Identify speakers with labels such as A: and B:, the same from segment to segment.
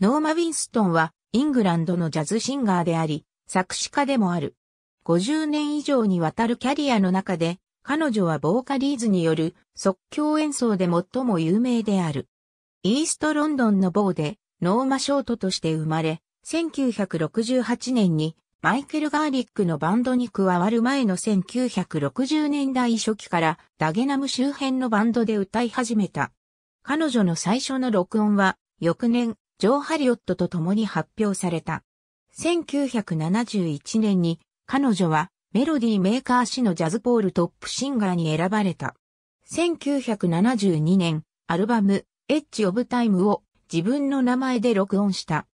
A: ノーマ・ウィンストンはイングランドのジャズシンガーであり、作詞家でもある。50年以上にわたるキャリアの中で、彼女はボーカリーズによる即興演奏で最も有名である。イーストロンドンの某でノーマショートとして生まれ、1968年にマイケル・ガーリックのバンドに加わる前の1960年代初期からダゲナム周辺のバンドで歌い始めた。彼女の最初の録音は翌年ジョー・ハリオットと共に発表された。1971年に彼女はメロディーメーカー誌のジャズポールトップシンガーに選ばれた。1972年、アルバム、エッジ・オブ・タイムを自分の名前で録音した。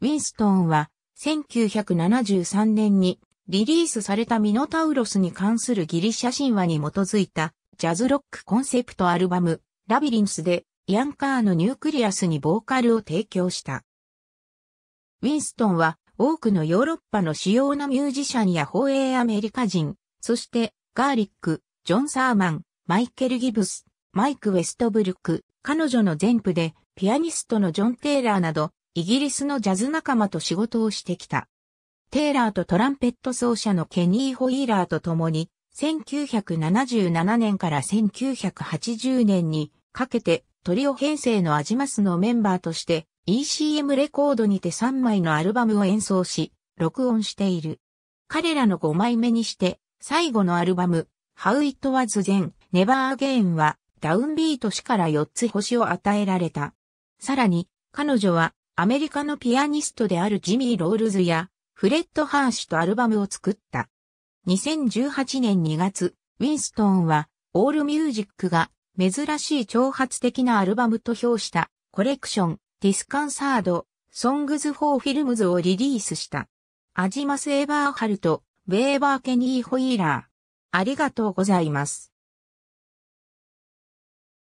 A: ウィンストンは、1973年にリリースされたミノタウロスに関するギリシャ神話に基づいたジャズロックコンセプトアルバム、ラビリンスでヤン・カーのニュークリアスにボーカルを提供した。ウィンストンは多くのヨーロッパの主要なミュージシャンや放映アメリカ人、そしてガーリック、ジョン・サーマン、マイケル・ギブス、マイク・ウェストブルク、彼女の前夫でピアニストのジョン・テイラーなどイギリスのジャズ仲間と仕事をしてきた。テイラーとトランペット奏者のケニー・ホイーラーと共に1977年から1980年にかけてトリオ編成のアジマスのメンバーとして ECM レコードにて3枚のアルバムを演奏し、録音している。彼らの5枚目にして、最後のアルバム、How It Was Then, Never Again は、ダウンビート氏から4つ星を与えられた。さらに、彼女は、アメリカのピアニストであるジミー・ロールズや、フレッド・ハーシュとアルバムを作った。2018年2月、ウィンストンは、オールミュージックが珍しい挑発的なアルバムと評したコレクション、ディスカンサード、ソングズ・フォー・フィルムズをリリースした。アジマス・エバーハルト、ベーバー・ケニー・ホイーラー。ありがとうございます。